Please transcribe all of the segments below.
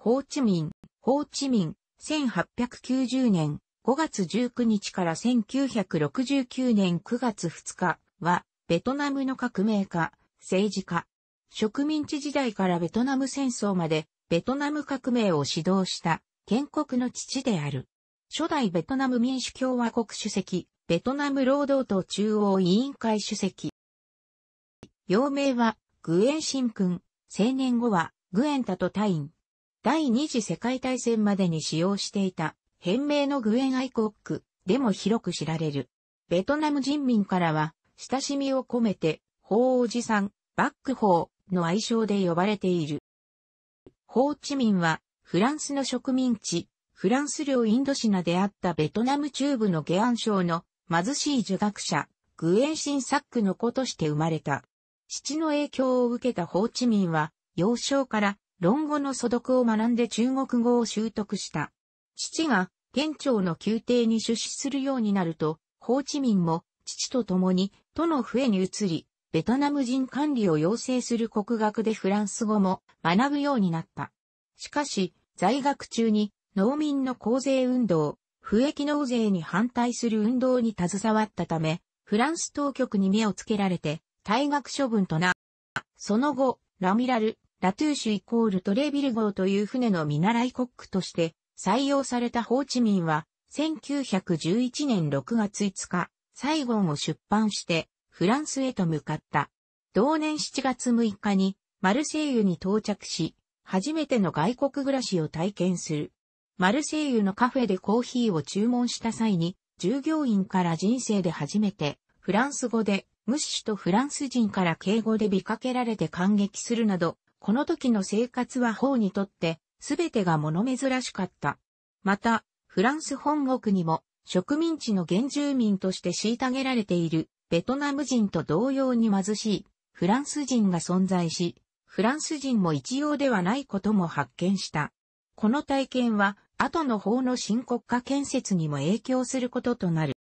ホーチミン、ホーチミン、1890年5月19日から1969年9月2日は、ベトナムの革命家、政治家、植民地時代からベトナム戦争まで、ベトナム革命を指導した、建国の父である。初代ベトナム民主共和国主席、ベトナム労働党中央委員会主席。幼名は、グエンシン君、青年後は、グエンタとタイン。第二次世界大戦までに使用していた、変名のグエン・アイコックでも広く知られる。ベトナム人民からは、親しみを込めて、法おじさん、バック法の愛称で呼ばれている。ホーチミンは、フランスの植民地、フランス領インドシナであったベトナム中部のゲアン省の貧しい儒学者、グエン・シン・サックの子として生まれた。父の影響を受けたホーチミンは、幼少から論語の素読を学んで中国語を習得した。父が県庁の宮廷に出資するようになると、ホーチミンも父と共に都の笛に移り、ベトナム人管理を要請する国学でフランス語も学ぶようになった。しかし、在学中に農民の公税運動、不益納税に反対する運動に携わったため、フランス当局に目をつけられて、退学処分とな。その後、ラミラル、ラトゥーシュイコールトレービル号という船の見習いコックとして採用されたホーチミンは、1911年6月5日、サイゴンを出版して、フランスへと向かった。同年7月6日に、マルセイユに到着し、初めての外国暮らしを体験する。マルセイユのカフェでコーヒーを注文した際に、従業員から人生で初めて、フランス語で、ムッシュとフランス人から敬語で見かけられて感激するなど、この時の生活は法にとって全てが物珍しかった。また、フランス本国にも植民地の原住民として虐げられているベトナム人と同様に貧しいフランス人が存在し、フランス人も一様ではないことも発見した。この体験は後の法の新国家建設にも影響することとなる。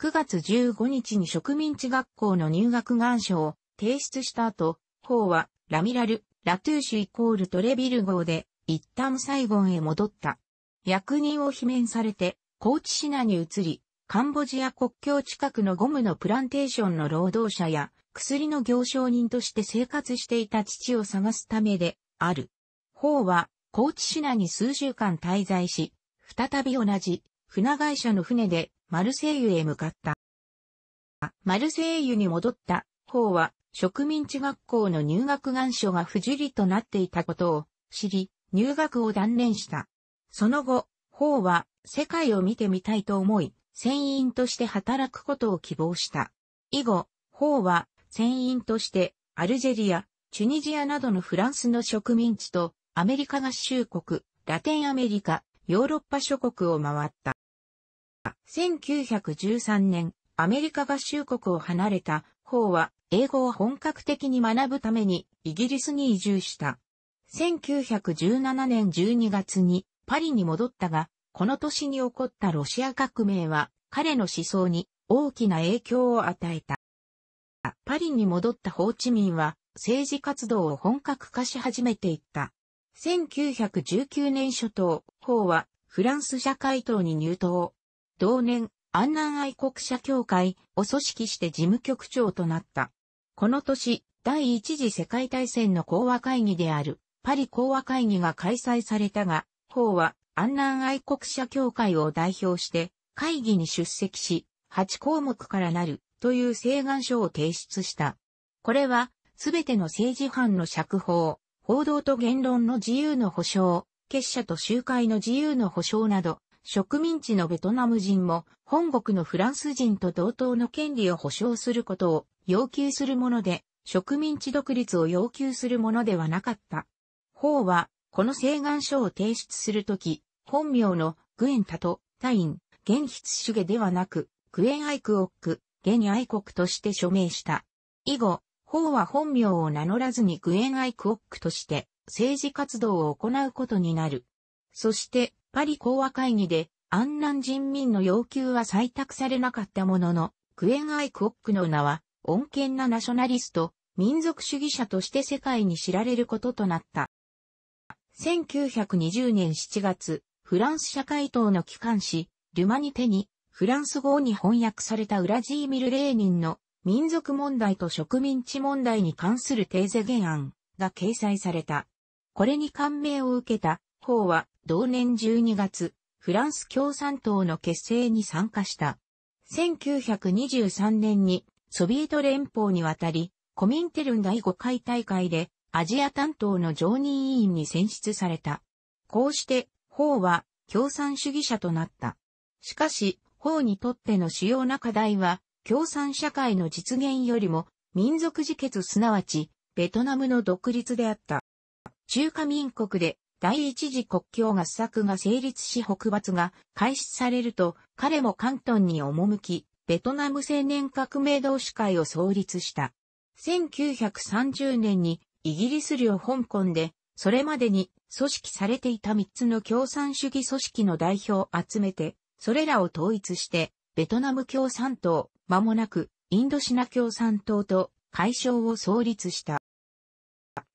9月15日に植民地学校の入学願書を提出した後、法はラミラル、ラトゥーシュイコールトレビル号で、一旦サイゴンへ戻った。役人を罷免されて、高知市内に移り、カンボジア国境近くのゴムのプランテーションの労働者や、薬の行商人として生活していた父を探すためで、ある。法は、高知市内に数週間滞在し、再び同じ、船会社の船で、マルセイユへ向かった。マルセイユに戻った、法は、植民地学校の入学願書が不受理となっていたことを知り、入学を断念した。その後、法は世界を見てみたいと思い、船員として働くことを希望した。以後、法は船員としてアルジェリア、チュニジアなどのフランスの植民地とアメリカ合衆国、ラテンアメリカ、ヨーロッパ諸国を回った。1913年、アメリカ合衆国を離れた法は英語を本格的に学ぶためにイギリスに移住した。1917年12月にパリに戻ったが、この年に起こったロシア革命は彼の思想に大きな影響を与えた。パリに戻ったホーチミンは政治活動を本格化し始めていった。1919年初頭、ホーはフランス社会党に入党。同年、安南愛国者協会を組織して事務局長となった。この年、第一次世界大戦の講和会議である、パリ講和会議が開催されたが、法は、安南愛国者協会を代表して、会議に出席し、8項目からなる、という請願書を提出した。これは、すべての政治犯の釈放、報道と言論の自由の保障、結社と集会の自由の保障など、植民地のベトナム人も本国のフランス人と同等の権利を保障することを要求するもので、植民地独立を要求するものではなかった。法は、この請願書を提出するとき、本名のグエンタとタイン、現筆主義ではなく、クエンアイクオック、現愛国として署名した。以後、法は本名を名乗らずにグエンアイクオックとして政治活動を行うことになる。そして、パリ講和会議で、安南人民の要求は採択されなかったものの、クエンアイクオックの名は、穏健なナショナリスト、民族主義者として世界に知られることとなった。1920年7月、フランス社会党の機関紙、ルマニテに、フランス語に翻訳されたウラジーミル・レーニンの民族問題と植民地問題に関するーゼ原案が掲載された。これに感銘を受けた方は同年12月、フランス共産党の結成に参加した。1923年にソビエト連邦に渡り、コミンテルン第5回大会でアジア担当の常任委員に選出された。こうして、法は共産主義者となった。しかし、法にとっての主要な課題は、共産社会の実現よりも、民族自決すなわち、ベトナムの独立であった。中華民国で第一次国境合作が成立し北伐が開始されると彼も関東に赴き、ベトナム青年革命同志会を創立した。1930年にイギリス領香港で、それまでに組織されていた3つの共産主義組織の代表を集めて、それらを統一して、ベトナム共産党、間もなくインドシナ共産党と解消を創立した。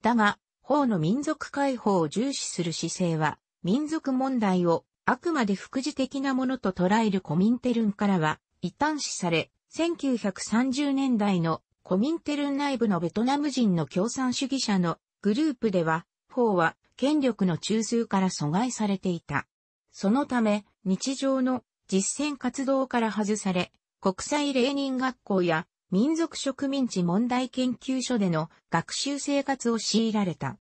だが、法の民族解放を重視する姿勢は、民族問題をあくまで副次的なものと捉えるコミンテルンからは一旦視され、1930年代のコミンテルン内部のベトナム人の共産主義者のグループでは、法は権力の中枢から阻害されていた。そのため、日常の実践活動から外され、国際レーニン学校や民族植民地問題研究所での学習生活を強いられた。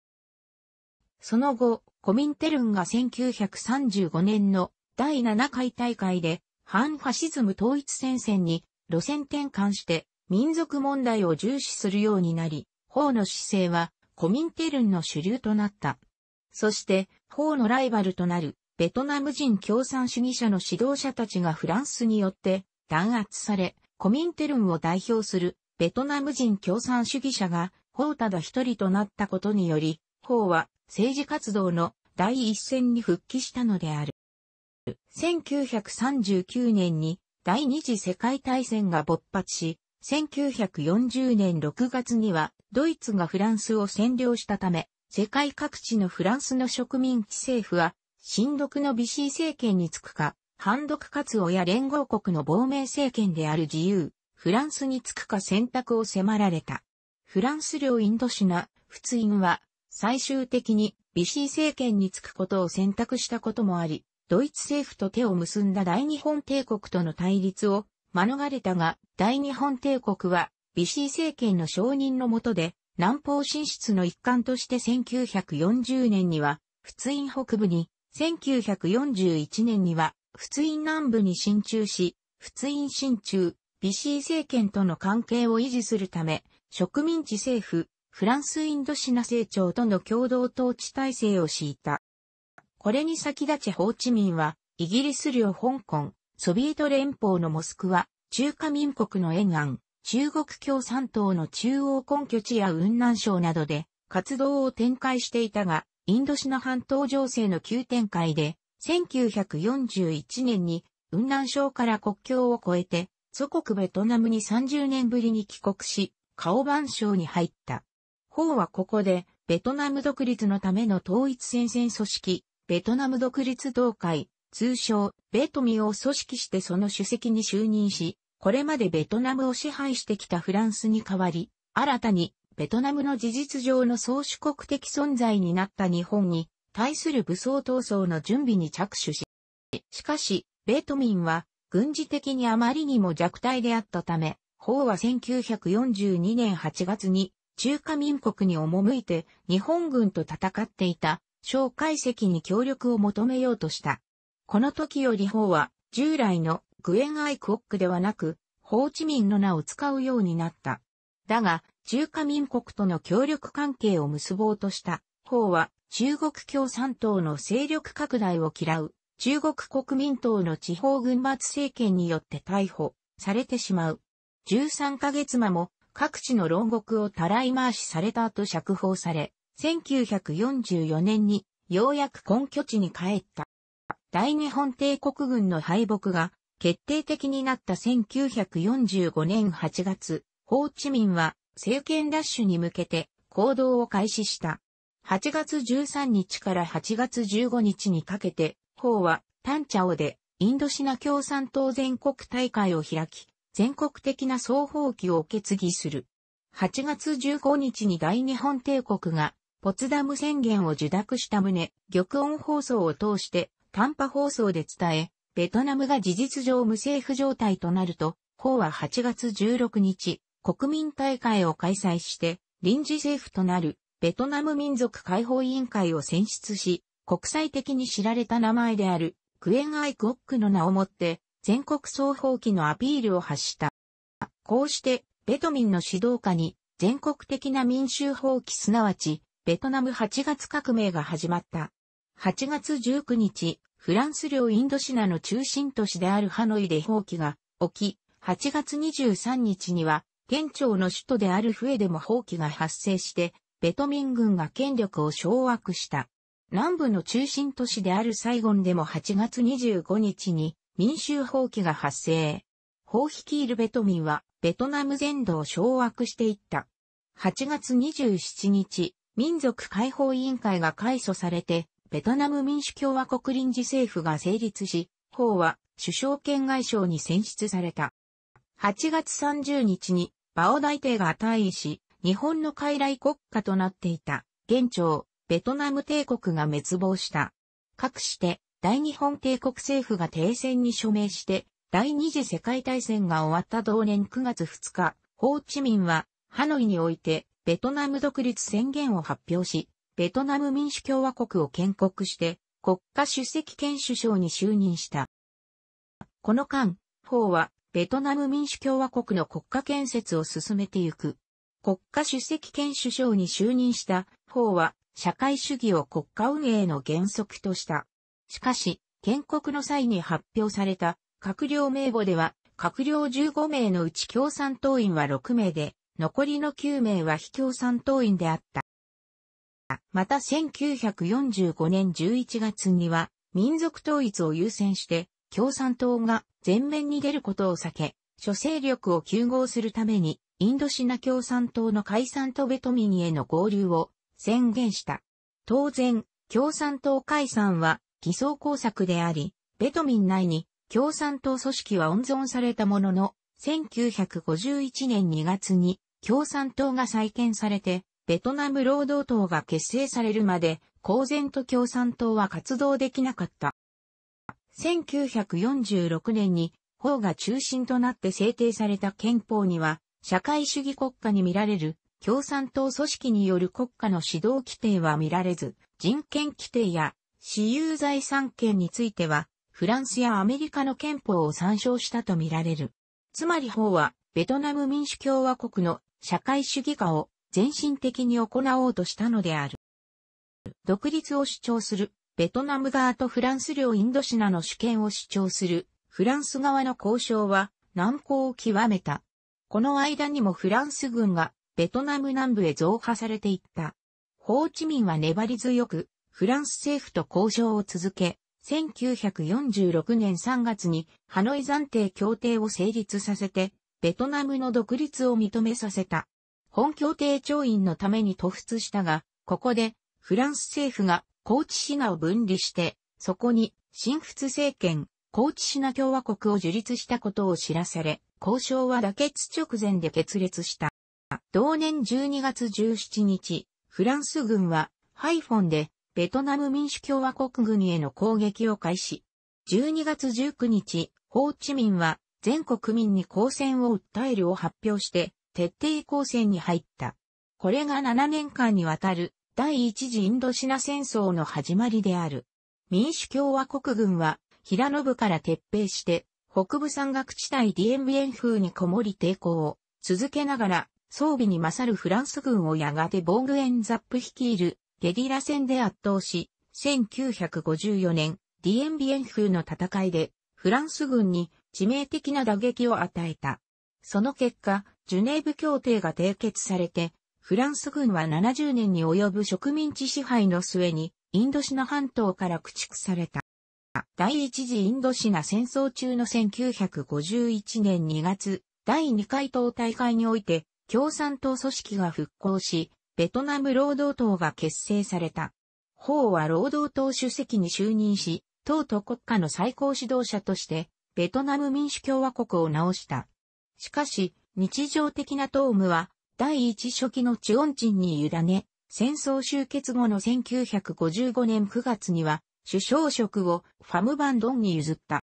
その後、コミンテルンが1935年の第7回大会で反ファシズム統一戦線に路線転換して民族問題を重視するようになり、法の姿勢はコミンテルンの主流となった。そして、法のライバルとなるベトナム人共産主義者の指導者たちがフランスによって弾圧され、コミンテルンを代表するベトナム人共産主義者が法ただ一人となったことにより、法は政治活動の第一線に復帰したのである。1939年に第二次世界大戦が勃発し、1940年6月にはドイツがフランスを占領したため、世界各地のフランスの植民地政府は、新独のビシー政権につくか、反独活動や連合国の亡命政権である自由、フランスにつくか選択を迫られた。フランス領インドシナ、仏印は、最終的にビシー政権につくことを選択したこともあり、ドイツ政府と手を結んだ大日本帝国との対立を免れたが、大日本帝国は、ビシー政権の承認の下で、南方進出の一環として1940年には、仏印北部に、1941年には、仏印南部に進駐し、仏印進駐、ビシー政権との関係を維持するため、植民地政府、フランスインドシナ政庁との共同統治体制を敷いた。これに先立ちホーチミンは、イギリス領香港、ソビエト連邦のモスクワ、中華民国の沿岸、中国共産党の中央根拠地や雲南省などで活動を展開していたが、インドシナ半島情勢の急展開で、1941年に雲南省から国境を越えて、祖国ベトナムに30年ぶりに帰国し、カオバン省に入った。法はここで、ベトナム独立のための統一戦線組織、ベトナム独立同会、通称、ベトミを組織してその主席に就任し、これまでベトナムを支配してきたフランスに代わり、新たにベトナムの事実上の宗主国的存在になった日本に対する武装闘争の準備に着手し、しかし、ベトミンは軍事的にあまりにも弱体であったため、法は1942年8月に中華民国に赴いて日本軍と戦っていた小解析に協力を求めようとした。この時より法は従来のグエンアイクオックではなく、ホーチミンの名を使うようになった。だが、中華民国との協力関係を結ぼうとした。法は中国共産党の勢力拡大を嫌う。中国国民党の地方軍閥政権によって逮捕されてしまう。13ヶ月間も各地の牢獄をたらい回しされた後釈放され、1944年にようやく根拠地に帰った。大日本帝国軍の敗北が決定的になった1945年8月、ホーチミンは政権ラッシュに向けて行動を開始した。8月13日から8月15日にかけて、ホーはタンチャオでインドシナ共産党全国大会を開き、全国的な双方旗を受け継ぎする。8月15日に大日本帝国がポツダム宣言を受諾した旨、玉音放送を通して短波放送で伝え、ベトナムが事実上無政府状態となると、法は8月16日、国民大会を開催して、臨時政府となるベトナム民族解放委員会を選出し、国際的に知られた名前であるクエンアイ・クオックの名をもって、全国総放棄のアピールを発した。こうして、ベトミンの指導下に、全国的な民衆放棄すなわち、ベトナム8月革命が始まった。8月19日、フランス領インドシナの中心都市であるハノイで放棄が起き、8月23日には、県庁の首都であるフエでも放棄が発生して、ベトミン軍が権力を掌握した。南部の中心都市であるサイゴンでも8月25日に民衆放棄が発生。放棄率いるベトミンはベトナム全土を掌握していった。8月27日、民族解放委員会が改組されて、ベトナム民主共和国臨時政府が成立し、法は首相権外相に選出された。8月30日に、バオ大帝が退位し、日本の傀儡国家となっていた、現朝、ベトナム帝国が滅亡した。かくして、大日本帝国政府が停戦に署名して、第二次世界大戦が終わった同年9月2日、ホーチミンは、ハノイにおいて、ベトナム独立宣言を発表し、ベトナム民主共和国を建国して、国家主席兼首相に就任した。この間、フォーは、ベトナム民主共和国の国家建設を進めてゆく。国家主席兼首相に就任したフォーは、社会主義を国家運営の原則とした。しかし、建国の際に発表された閣僚名簿では、閣僚15名のうち共産党員は6名で、残りの9名は非共産党員であった。また1945年11月には民族統一を優先して共産党が前面に出ることを避け、諸勢力を休合するためにインドシナ共産党の解散とベトミニへの合流を宣言した。当然、共産党解散は偽装工作であり、ベトミン内に共産党組織は温存されたものの、1951年2月に共産党が再建されて、ベトナム労働党が結成されるまで、公然と共産党は活動できなかった。1946年に、法が中心となって制定された憲法には、社会主義国家に見られる共産党組織による国家の指導規定は見られず、人権規定や私有財産権については、フランスやアメリカの憲法を参照したと見られる。つまり法は、ベトナム民主共和国の社会主義化を全身的に行おうとしたのである。独立を主張する、ベトナム側とフランス領インドシナの主権を主張する、フランス側の交渉は難航を極めた。この間にもフランス軍がベトナム南部へ増派されていった。ホーチミンは粘り強く、フランス政府と交渉を続け、1946年3月にハノイ暫定協定を成立させて、ベトナムの独立を認めさせた。本協定調印のために突出したが、ここでフランス政府が高知シナを分離して、そこに新仏政権、高知シナ共和国を樹立したことを知らされ、交渉は妥結直前で決裂した。同年12月17日、フランス軍はハイフォンでベトナム民主共和国軍への攻撃を開始。12月19日、ホーチミンは全国民に抗戦を訴えるを発表して、徹底抗戦に入った。これが7年間にわたる第一次インドシナ戦争の始まりである。民主共和国軍は平野から撤兵して北部山岳地帯ディエンビエン風にこもり抵抗を続けながら装備に勝るフランス軍をやがてボーグエンザップ率いるゲリラ戦で圧倒し、1954年ディエンビエン風の戦いでフランス軍に致命的な打撃を与えた。その結果、ジュネーブ協定が締結されて、フランス軍は70年に及ぶ植民地支配の末に、インドシナ半島から駆逐された。第一次インドシナ戦争中の1951年2月、第2回党大会において、共産党組織が復興し、ベトナム労働党が結成された。法は労働党主席に就任し、党と国家の最高指導者として、ベトナム民主共和国を直した。しかし、日常的な党務は、第一初期のチオンチンに委ね、戦争終結後の1955年9月には、首相職をファムバンドンに譲った。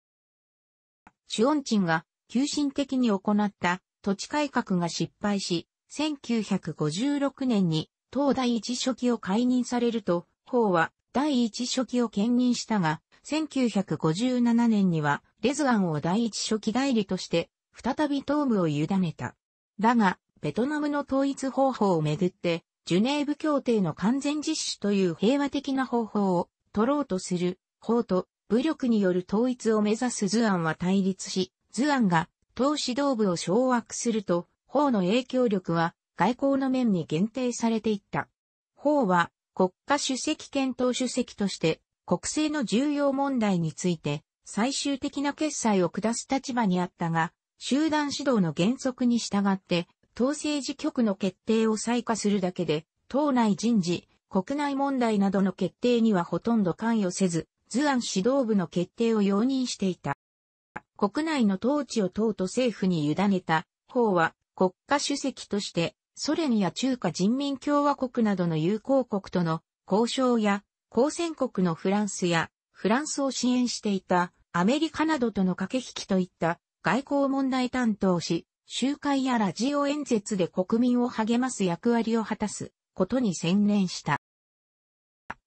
チオンチンが、急進的に行った土地改革が失敗し、1956年に党第一初期を解任されると、法は第一初期を兼任したが、1957年にはレズアンを第一書記代理として再び東部を委ねた。だが、ベトナムの統一方法をめぐって、ジュネーブ協定の完全実施という平和的な方法を取ろうとする法と武力による統一を目指す図案は対立し、図案が党指導部を掌握すると、法の影響力は外交の面に限定されていった。法は国家主席兼党主席として国政の重要問題について最終的な決裁を下す立場にあったが、集団指導の原則に従って、党政治局の決定を採下するだけで、党内人事、国内問題などの決定にはほとんど関与せず、図案指導部の決定を容認していた。国内の統治を党と政府に委ねた方は国家主席としてソ連や中華人民共和国などの友好国との交渉や交戦国のフランスやフランスを支援していたアメリカなどとの駆け引きといった外交問題担当し、集会やラジオ演説で国民を励ます役割を果たすことに専念した。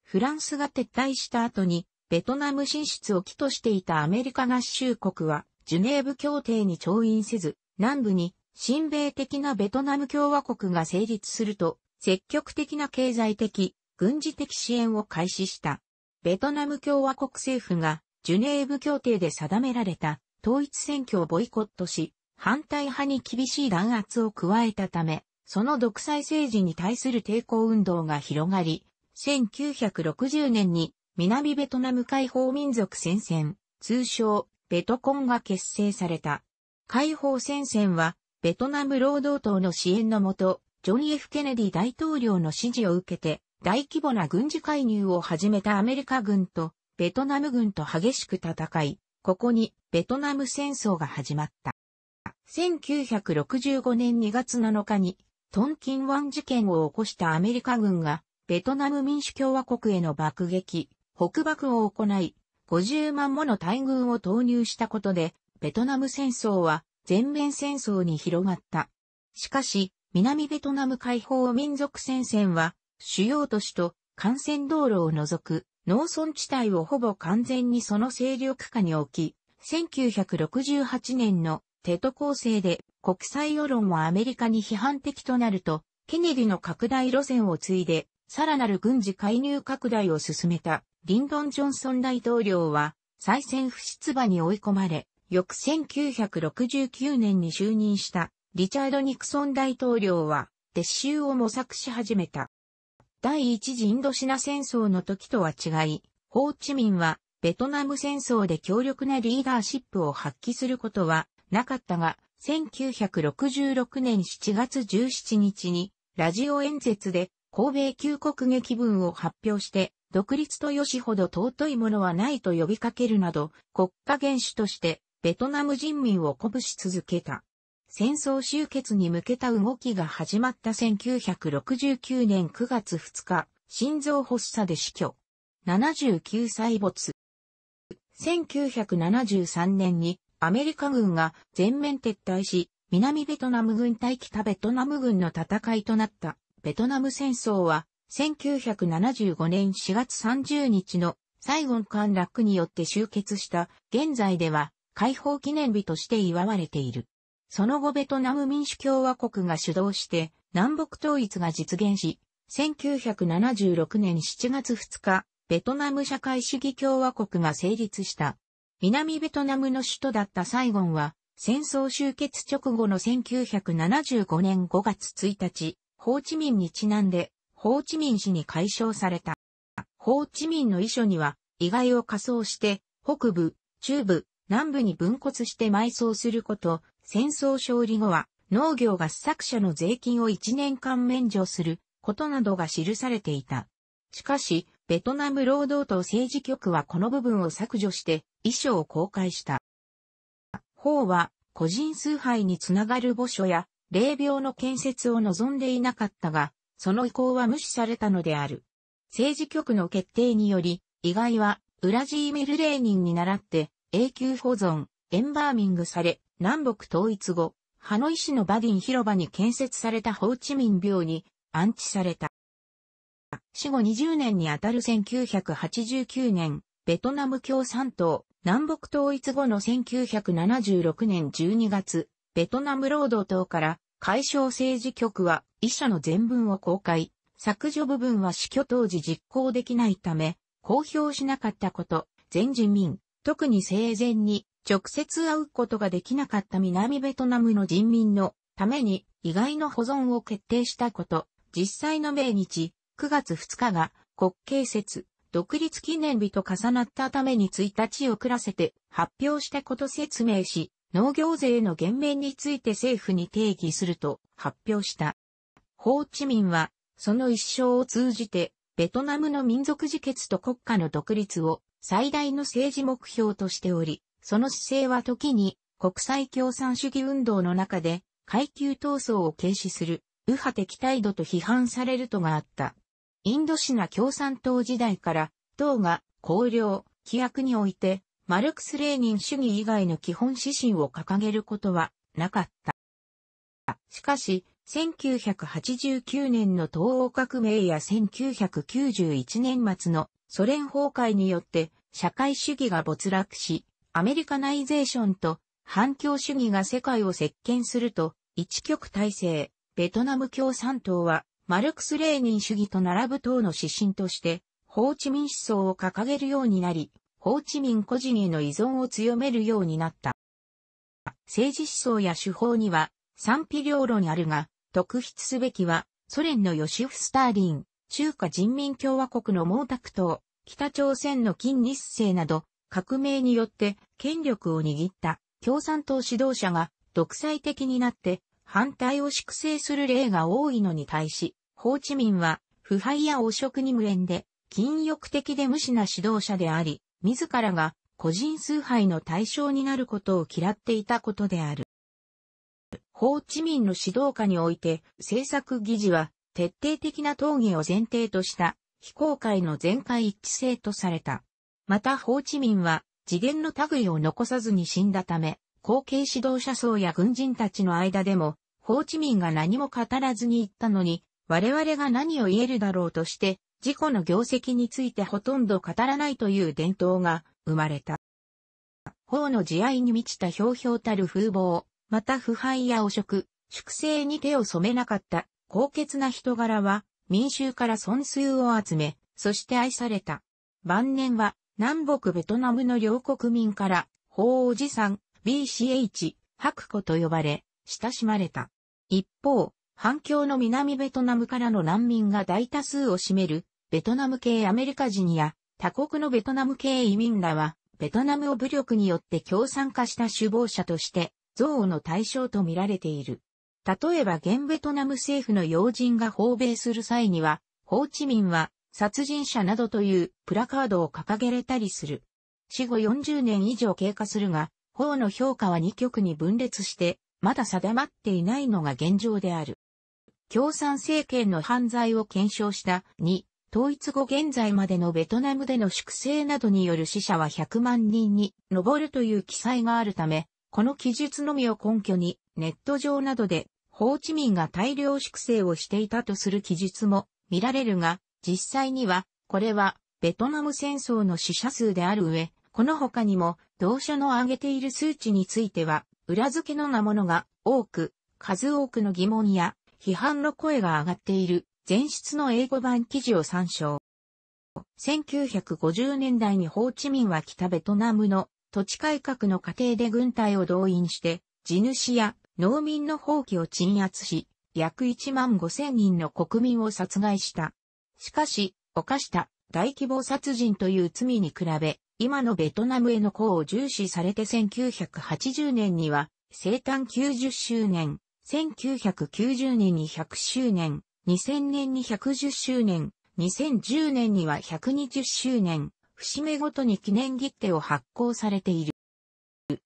フランスが撤退した後に、ベトナム進出を起としていたアメリカ合衆国は、ジュネーブ協定に調印せず、南部に親米的なベトナム共和国が成立すると、積極的な経済的、軍事的支援を開始した。ベトナム共和国政府がジュネーブ協定で定められた統一選挙をボイコットし、反対派に厳しい弾圧を加えたため、その独裁政治に対する抵抗運動が広がり、1960年に南ベトナム解放民族戦線、通称ベトコンが結成された。解放戦線は、ベトナム労働党の支援のもと、ジョン・ F・ ケネディ大統領の支持を受けて、大規模な軍事介入を始めたアメリカ軍とベトナム軍と激しく戦い、ここにベトナム戦争が始まった。1965年2月7日にトンキン湾事件を起こしたアメリカ軍がベトナム民主共和国への爆撃、北爆を行い、50万もの大軍を投入したことで、ベトナム戦争は全面戦争に広がった。しかし、南ベトナム解放民族戦線は主要都市と幹線道路を除く農村地帯をほぼ完全にその勢力下に置き、1968年のテト構成で国際世論はアメリカに批判的となると、ケネディの拡大路線を継いで、さらなる軍事介入拡大を進めたリンドン・ジョンソン大統領は再選不出馬に追い込まれ、翌1969年に就任したリチャード・ニクソン大統領は撤収を模索し始めた。第一次インドシナ戦争の時とは違い、ホーチミンはベトナム戦争で強力なリーダーシップを発揮することはなかったが、1966年7月17日にラジオ演説で神戸旧国劇文を発表して独立とよしほど尊いものはないと呼びかけるなど国家元首としてベトナム人民を鼓舞し続けた。戦争終結に向けた動きが始まった1969年9月2日、心臓発作で死去。79歳没。1973年にアメリカ軍が全面撤退し、南ベトナム軍対北ベトナム軍の戦いとなったベトナム戦争は1975年4月30日のサイゴン陥落によって終結した現在では解放記念日として祝われている。その後ベトナム民主共和国が主導して南北統一が実現し、1976年7月2日、ベトナム社会主義共和国が成立した。南ベトナムの首都だったサイゴンは、戦争終結直後の1975年5月1日、ホーチミンにちなんで、ホーチミン市に解消された。ホーチミンの遺書には、意外を仮装して、北部、中部、南部に分骨して埋葬すること、戦争勝利後は、農業合作者の税金を1年間免除することなどが記されていた。しかし、ベトナム労働党政治局はこの部分を削除して、遺書を公開した。法は、個人崇拝につながる墓所や、霊廟の建設を望んでいなかったが、その意向は無視されたのである。政治局の決定により、意外は、ウラジーミル・レーニンに倣って、永久保存、エンバーミングされ、南北統一後、ハノイ市のバディン広場に建設されたホーチミン病に安置された。死後20年にあたる1989年、ベトナム共産党、南北統一後の1976年12月、ベトナム労働党から解消政治局は遺書の全文を公開、削除部分は死去当時実行できないため、公表しなかったこと、全人民、特に生前に直接会うことができなかった南ベトナムの人民のために意外の保存を決定したこと、実際の命日、9月2日が国慶節、独立記念日と重なったために1日遅らせて発表したこと説明し、農業税の減免について政府に定義すると発表した。ホーチミンは、その一生を通じて、ベトナムの民族自決と国家の独立を最大の政治目標としており、その姿勢は時に国際共産主義運動の中で階級闘争を軽視する右派的態度と批判されるとがあった。インドシナ共産党時代から党が公領、規約においてマルクス・レーニン主義以外の基本指針を掲げることはなかった。しかし、1989年の東欧革命や1991年末のソ連崩壊によって社会主義が没落し、アメリカナイゼーションと反共主義が世界を席巻すると、一極体制、ベトナム共産党は、マルクス・レーニン主義と並ぶ党の指針として、法治民思想を掲げるようになり、法治民個人への依存を強めるようになった。政治思想や手法には賛否両論あるが、特筆すべきは、ソ連のヨシフ・スターリン、中華人民共和国の毛沢東、北朝鮮の金日成など、革命によって権力を握った共産党指導者が独裁的になって反対を粛清する例が多いのに対し、ホーチミンは腐敗や汚職に無縁で、禁欲的で無視な指導者であり、自らが個人崇拝の対象になることを嫌っていたことである。ホーチミンの指導下において、政策議事は徹底的な討議を前提とした非公開の全会一致性とされた。またホーチミンは次元の類を残さずに死んだため、後継指導者層や軍人たちの間でも、ホーチミンが何も語らずに言ったのに、我々が何を言えるだろうとして、自己の業績についてほとんど語らないという伝統が生まれた。法の慈愛に満ちたひょうひょうたる風貌、また腐敗や汚職、粛清に手を染めなかった高潔な人柄は民衆から尊数を集め、そして愛された。晩年は南北ベトナムの両国民から、法おじさん、BCH、白子と呼ばれ、親しまれた。一方、反響の南ベトナムからの難民が大多数を占める、ベトナム系アメリカ人や、他国のベトナム系移民らは、ベトナムを武力によって共産化した首謀者として、憎悪の対象とみられている。例えば現ベトナム政府の要人が訪米する際には、ホーチミンは殺人者などというプラカードを掲げれたりする。死後40年以上経過するが、法の評価は2極に分裂して、まだ定まっていないのが現状である。共産政権の犯罪を検証した2、統一後現在までのベトナムでの粛清などによる死者は100万人に上るという記載があるため、この記述のみを根拠に、ネット上などで、法治民が大量粛清をしていたとする記述も見られるが、実際には、これは、ベトナム戦争の死者数である上、この他にも、同書の挙げている数値については、裏付けのなものが多く、数多くの疑問や批判の声が上がっている前出の英語版記事を参照。1950年代にホーチミンは北ベトナムの土地改革の過程で軍隊を動員して、地主や農民の放棄を鎮圧し、約1万5千人の国民を殺害した。しかし、犯した大規模殺人という罪に比べ、今のベトナムへの功を重視されて1980年には、生誕90周年、1990年に100周年、2000年に110周年、2010年には120周年、節目ごとに記念切手を発行されている。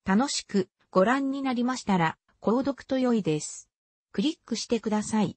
楽しくご覧になりましたら、購読と良いです。クリックしてください。